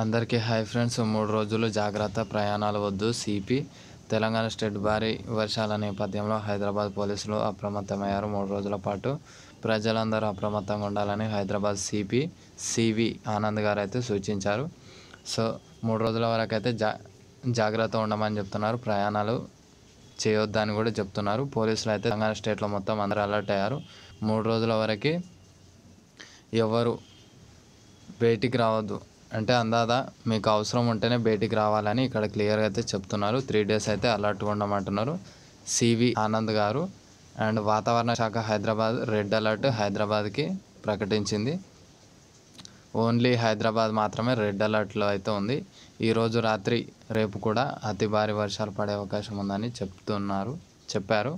అందరికీ hi friends మూడు రోజులు జాగ్రత్త ప్రయాణాలు వద్దు సిపి తెలంగాణ స్టేట్ భారీ వర్షాల నేపథ్యంలో హైదరాబాద్ పోలీసులు అప్రమత్తమయ్యారు మూడు రోజుల పాటు ప్రజలందరూ అప్రమత్తంగా ఉండాలని హైదరాబాద్ సిపి సివి ఆనంద్ గారు అయితే సూచించారు సో మూడు రోజుల వరకు అయితే జా జాగ్రత్త ఉండమని చెప్తున్నారు ప్రయాణాలు చేయొద్దని కూడా చెప్తున్నారు పోలీసులు అయితే తెలంగాణ స్టేట్లో మొత్తం అందరూ అలర్ట్ అయ్యారు మూడు రోజుల వరకు ఎవరు బయటికి రావద్దు అంటే అందాదా మీకు అవసరం ఉంటేనే బయటికి రావాలని ఇక్కడ క్లియర్గా అయితే చెప్తున్నారు త్రీ డేస్ అయితే అలర్ట్గా ఉండమంటున్నారు సివి ఆనంద్ గారు అండ్ వాతావరణ శాఖ హైదరాబాద్ రెడ్ అలర్ట్ హైదరాబాద్కి ప్రకటించింది ఓన్లీ హైదరాబాద్ మాత్రమే రెడ్ అలర్ట్లో అయితే ఉంది ఈరోజు రాత్రి రేపు కూడా అతి భారీ వర్షాలు పడే అవకాశం ఉందని చెప్తున్నారు చెప్పారు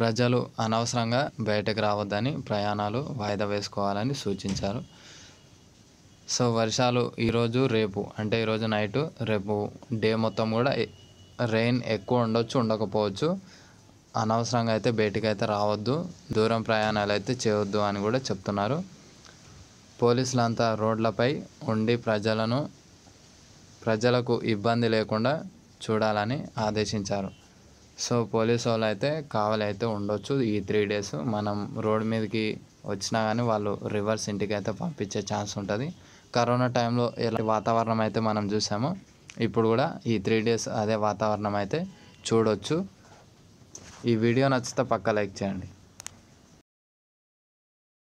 ప్రజలు అనవసరంగా బయటకు రావద్దని ప్రయాణాలు వాయిదా వేసుకోవాలని సూచించారు సో వర్షాలు ఈరోజు రేపు అంటే ఈరోజు నైట్ రేపు డే మొత్తం కూడా రెయిన్ ఎక్కువ ఉండొచ్చు ఉండకపోవచ్చు అనవసరంగా అయితే బయటికి అయితే రావద్దు దూరం ప్రయాణాలు అయితే చేయొద్దు అని కూడా చెప్తున్నారు పోలీసులంతా రోడ్లపై ఉండి ప్రజలను ప్రజలకు ఇబ్బంది లేకుండా చూడాలని ఆదేశించారు సో పోలీస్ వాళ్ళు అయితే కావాలైతే ఉండొచ్చు ఈ త్రీ డేస్ మనం రోడ్ మీదకి వచ్చినా కానీ వాళ్ళు రివర్స్ ఇంటికి అయితే పంపించే ఛాన్స్ ఉంటుంది కరోనా టైంలో ఎలాంటి వాతావరణం అయితే మనం చూసాము ఇప్పుడు కూడా ఈ త్రీ డేస్ అదే వాతావరణం అయితే చూడొచ్చు ఈ వీడియో నచ్చితే పక్క లైక్ చేయండి